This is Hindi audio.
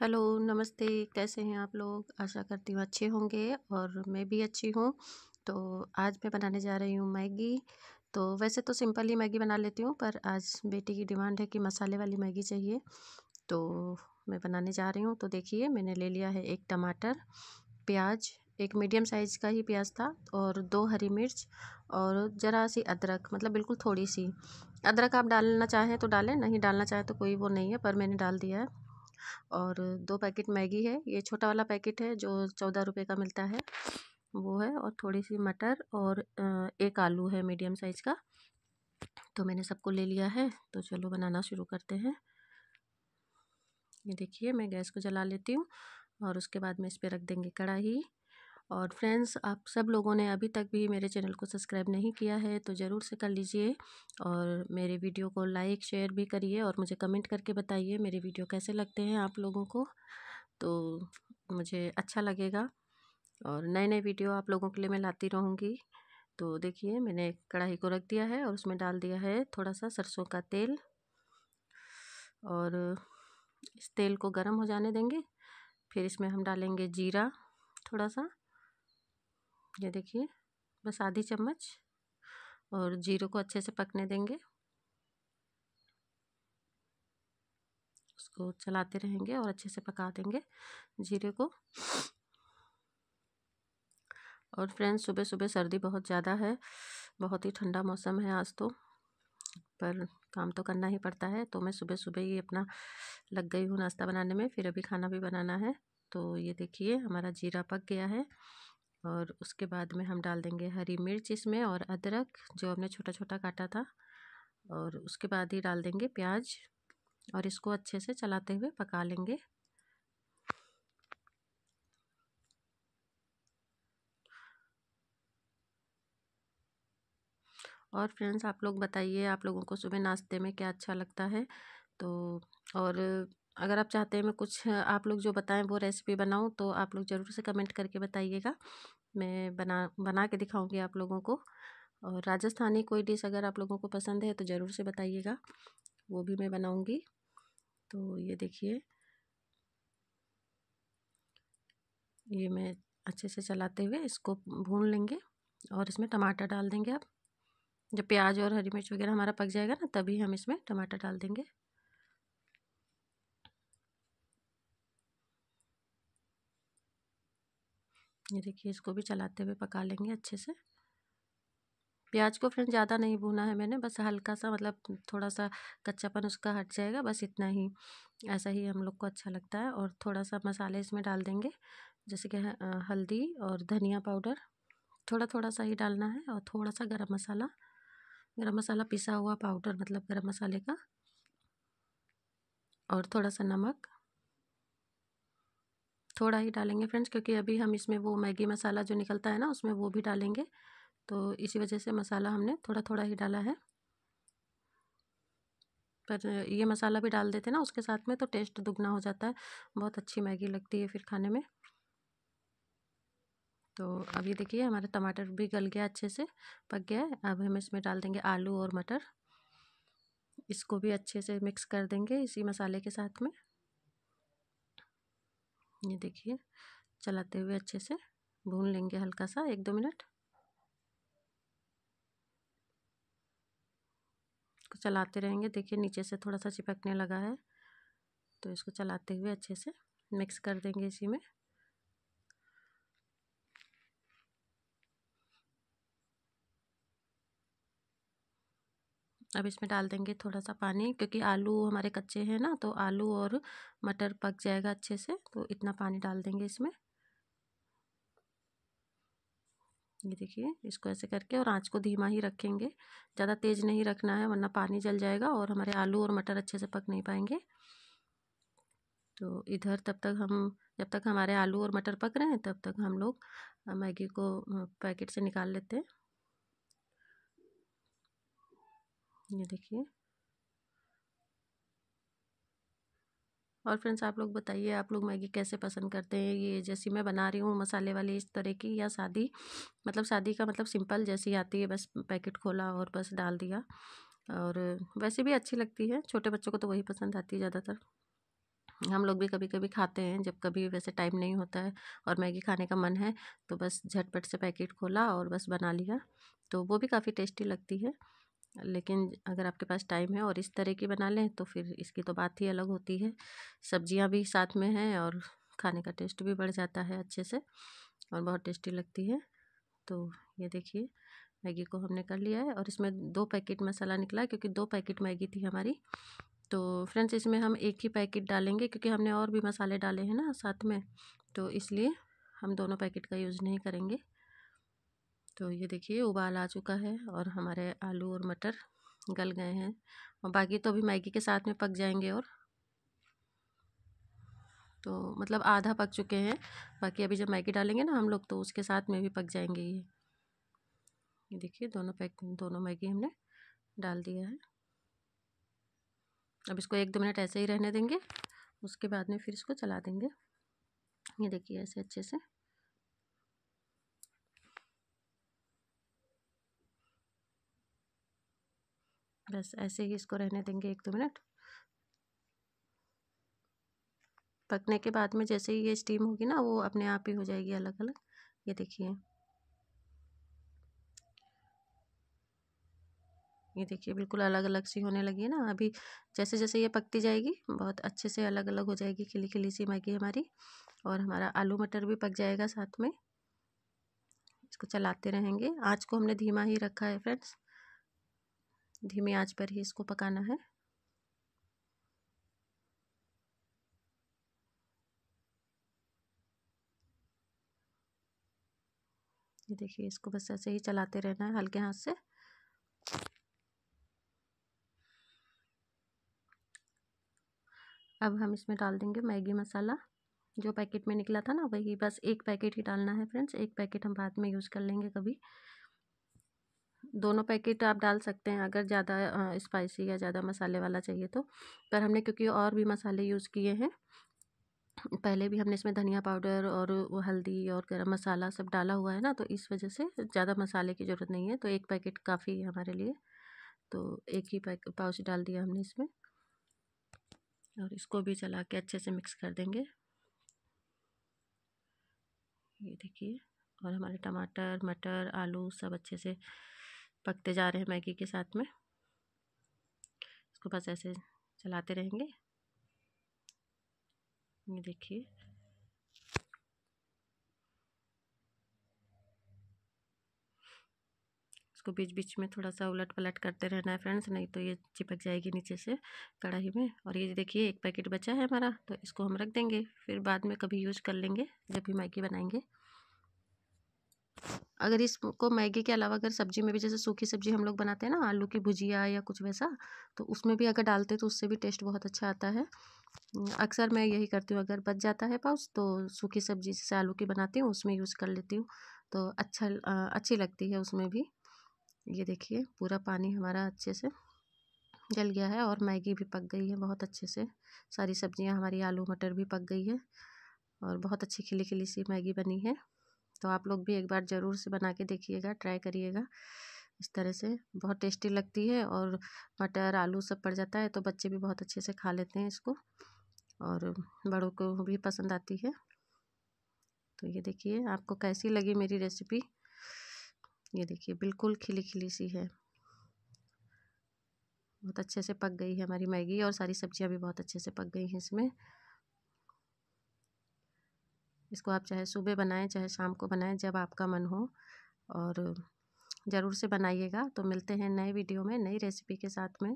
हेलो नमस्ते कैसे हैं आप लोग आशा करती हूँ अच्छे होंगे और मैं भी अच्छी हूँ तो आज मैं बनाने जा रही हूँ मैगी तो वैसे तो सिंपल ही मैगी बना लेती हूँ पर आज बेटी की डिमांड है कि मसाले वाली मैगी चाहिए तो मैं बनाने जा रही हूँ तो देखिए मैंने ले लिया है एक टमाटर प्याज एक मीडियम साइज़ का ही प्याज था और दो हरी मिर्च और ज़रा सी अदरक मतलब बिल्कुल थोड़ी सी अदरक आप डालना चाहें तो डालें नहीं डालना चाहें तो कोई वो नहीं है पर मैंने डाल दिया है और दो पैकेट मैगी है ये छोटा वाला पैकेट है जो चौदह रुपये का मिलता है वो है और थोड़ी सी मटर और एक आलू है मीडियम साइज़ का तो मैंने सबको ले लिया है तो चलो बनाना शुरू करते हैं ये देखिए मैं गैस को जला लेती हूँ और उसके बाद में इस पर रख देंगे कढ़ाई और फ्रेंड्स आप सब लोगों ने अभी तक भी मेरे चैनल को सब्सक्राइब नहीं किया है तो ज़रूर से कर लीजिए और मेरे वीडियो को लाइक शेयर भी करिए और मुझे कमेंट करके बताइए मेरे वीडियो कैसे लगते हैं आप लोगों को तो मुझे अच्छा लगेगा और नए नए वीडियो आप लोगों के लिए मैं लाती रहूँगी तो देखिए मैंने कढ़ाई को रख दिया है और उसमें डाल दिया है थोड़ा सा सरसों का तेल और इस तेल को गर्म हो जाने देंगे फिर इसमें हम डालेंगे जीरा थोड़ा सा ये देखिए बस आधी चम्मच और जीरो को अच्छे से पकने देंगे उसको चलाते रहेंगे और अच्छे से पका देंगे जीरे को और फ्रेंड्स सुबह सुबह सर्दी बहुत ज़्यादा है बहुत ही ठंडा मौसम है आज तो पर काम तो करना ही पड़ता है तो मैं सुबह सुबह ही अपना लग गई हूँ नाश्ता बनाने में फिर अभी खाना भी बनाना है तो ये देखिए हमारा जीरा पक गया है और उसके बाद में हम डाल देंगे हरी मिर्च इसमें और अदरक जो हमने छोटा छोटा काटा था और उसके बाद ही डाल देंगे प्याज और इसको अच्छे से चलाते हुए पका लेंगे और फ्रेंड्स आप लोग बताइए आप लोगों को सुबह नाश्ते में क्या अच्छा लगता है तो और अगर आप चाहते हैं मैं कुछ आप लोग जो बताएं वो रेसिपी बनाऊं तो आप लोग ज़रूर से कमेंट करके बताइएगा मैं बना बना के दिखाऊंगी आप लोगों को और राजस्थानी कोई डिश अगर आप लोगों को पसंद है तो ज़रूर से बताइएगा वो भी मैं बनाऊंगी तो ये देखिए ये मैं अच्छे से चलाते हुए इसको भून लेंगे और इसमें टमाटर डाल देंगे आप जब प्याज और हरी मिर्च वगैरह हमारा पक जाएगा ना तभी हम इसमें टमाटर डाल देंगे ये देखिए इसको भी चलाते हुए पका लेंगे अच्छे से प्याज को फ्रेंड ज़्यादा नहीं भूना है मैंने बस हल्का सा मतलब थोड़ा सा कच्चापन उसका हट जाएगा बस इतना ही ऐसा ही हम लोग को अच्छा लगता है और थोड़ा सा मसाले इसमें डाल देंगे जैसे कि हल्दी और धनिया पाउडर थोड़ा थोड़ा सा ही डालना है और थोड़ा सा गरम मसाला गरम मसाला पिसा हुआ पाउडर मतलब गरम मसाले का और थोड़ा सा नमक थोड़ा ही डालेंगे फ्रेंड्स क्योंकि अभी हम इसमें वो मैगी मसाला जो निकलता है ना उसमें वो भी डालेंगे तो इसी वजह से मसाला हमने थोड़ा थोड़ा ही डाला है पर ये मसाला भी डाल देते ना उसके साथ में तो टेस्ट दुगना हो जाता है बहुत अच्छी मैगी लगती है फिर खाने में तो अब ये देखिए हमारा टमाटर भी गल गया अच्छे से पक गया है अब हम इसमें डाल देंगे आलू और मटर इसको भी अच्छे से मिक्स कर देंगे इसी मसाले के साथ में ये देखिए चलाते हुए अच्छे से भून लेंगे हल्का सा एक दो मिनट इसको चलाते रहेंगे देखिए नीचे से थोड़ा सा चिपकने लगा है तो इसको चलाते हुए अच्छे से मिक्स कर देंगे इसी में अब इसमें डाल देंगे थोड़ा सा पानी क्योंकि आलू हमारे कच्चे हैं ना तो आलू और मटर पक जाएगा अच्छे से तो इतना पानी डाल देंगे इसमें ये देखिए इसको ऐसे करके और आंच को धीमा ही रखेंगे ज़्यादा तेज़ नहीं रखना है वरना पानी जल जाएगा और हमारे आलू और मटर अच्छे से पक नहीं पाएंगे तो इधर तब तक हम जब तक हमारे आलू और मटर पक रहे हैं तब तक हम लोग मैगी को पैकेट से निकाल लेते हैं ये देखिए और फ्रेंड्स आप लोग बताइए आप लोग मैगी कैसे पसंद करते हैं ये जैसी मैं बना रही हूँ मसाले वाली इस तरह की या सादी मतलब सादी का मतलब सिंपल जैसी आती है बस पैकेट खोला और बस डाल दिया और वैसे भी अच्छी लगती है छोटे बच्चों को तो वही पसंद आती है ज़्यादातर हम लोग भी कभी कभी खाते हैं जब कभी वैसे टाइम नहीं होता है और मैगी खाने का मन है तो बस झटपट से पैकेट खोला और बस बना लिया तो वो भी काफ़ी टेस्टी लगती है लेकिन अगर आपके पास टाइम है और इस तरह की बना लें तो फिर इसकी तो बात ही अलग होती है सब्जियां भी साथ में हैं और खाने का टेस्ट भी बढ़ जाता है अच्छे से और बहुत टेस्टी लगती है तो ये देखिए मैगी को हमने कर लिया है और इसमें दो पैकेट मसाला निकला क्योंकि दो पैकेट मैगी थी हमारी तो फ्रेंड्स इसमें हम एक ही पैकेट डालेंगे क्योंकि हमने और भी मसाले डाले हैं ना साथ में तो इसलिए हम दोनों पैकेट का यूज़ नहीं करेंगे तो ये देखिए उबाल आ चुका है और हमारे आलू और मटर गल गए हैं और बाकी तो अभी मैगी के साथ में पक जाएंगे और तो मतलब आधा पक चुके हैं बाकी अभी जब मैगी डालेंगे ना हम लोग तो उसके साथ में भी पक जाएंगे ये ये देखिए दोनों पैक दोनों मैगी हमने डाल दिया है अब इसको एक दो मिनट ऐसे ही रहने देंगे उसके बाद में फिर इसको चला देंगे ये देखिए ऐसे अच्छे से बस ऐसे ही इसको रहने देंगे एक दो मिनट पकने के बाद में जैसे ही ये स्टीम होगी ना वो अपने आप ही हो जाएगी अलग अलग ये देखिए ये देखिए बिल्कुल अलग अलग सी होने लगी है ना अभी जैसे जैसे ये पकती जाएगी बहुत अच्छे से अलग अलग हो जाएगी खिली खिली सी मैगी हमारी और हमारा आलू मटर भी पक जाएगा साथ में इसको चलाते रहेंगे आज को हमने धीमा ही रखा है फ्रेंड्स धीमी आंच पर ही इसको पकाना है ये देखिए इसको बस ऐसे ही चलाते रहना है हल्के हाथ से अब हम इसमें डाल देंगे मैगी मसाला जो पैकेट में निकला था ना वही बस एक पैकेट ही डालना है फ्रेंड्स एक पैकेट हम बाद में यूज़ कर लेंगे कभी दोनों पैकेट आप डाल सकते हैं अगर ज़्यादा स्पाइसी या ज़्यादा मसाले वाला चाहिए तो पर हमने क्योंकि और भी मसाले यूज़ किए हैं पहले भी हमने इसमें धनिया पाउडर और हल्दी और गरम मसाला सब डाला हुआ है ना तो इस वजह से ज़्यादा मसाले की ज़रूरत नहीं है तो एक पैकेट काफ़ी है हमारे लिए तो एक ही पाउच डाल दिया हमने इसमें और इसको भी चला के अच्छे से मिक्स कर देंगे ये देखिए और हमारे टमाटर मटर आलू सब अच्छे से पकते जा रहे हैं मैगी के साथ में इसको बस ऐसे चलाते रहेंगे ये देखिए इसको बीच बीच में थोड़ा सा उलट पलट करते रहना है फ्रेंड्स नहीं तो ये चिपक जाएगी नीचे से कढ़ाई में और ये देखिए एक पैकेट बचा है हमारा तो इसको हम रख देंगे फिर बाद में कभी यूज़ कर लेंगे जब भी मैगी बनाएंगे अगर इसको मैगी के अलावा अगर सब्जी में भी जैसे सूखी सब्जी हम लोग बनाते हैं ना आलू की भुजिया या कुछ वैसा तो उसमें भी अगर डालते हैं तो उससे भी टेस्ट बहुत अच्छा आता है अक्सर मैं यही करती हूँ अगर बच जाता है पाउस तो सूखी सब्जी जैसे आलू की बनाती हूँ उसमें यूज़ कर लेती हूँ तो अच्छा अच्छी लगती है उसमें भी ये देखिए पूरा पानी हमारा अच्छे से जल गया है और मैगी भी पक गई है बहुत अच्छे से सारी सब्ज़ियाँ हमारी आलू मटर भी पक गई है और बहुत अच्छी खिली खिली सी मैगी बनी है तो आप लोग भी एक बार ज़रूर से बना के देखिएगा ट्राई करिएगा इस तरह से बहुत टेस्टी लगती है और मटर आलू सब पड़ जाता है तो बच्चे भी बहुत अच्छे से खा लेते हैं इसको और बड़ों को भी पसंद आती है तो ये देखिए आपको कैसी लगी मेरी रेसिपी ये देखिए बिल्कुल खिली खिली सी है बहुत अच्छे से पक गई है हमारी मैगी और सारी सब्जियां भी बहुत अच्छे से पक गई हैं इसमें इसको आप चाहे सुबह बनाएँ चाहे शाम को बनाएँ जब आपका मन हो और ज़रूर से बनाइएगा तो मिलते हैं नए वीडियो में नई रेसिपी के साथ में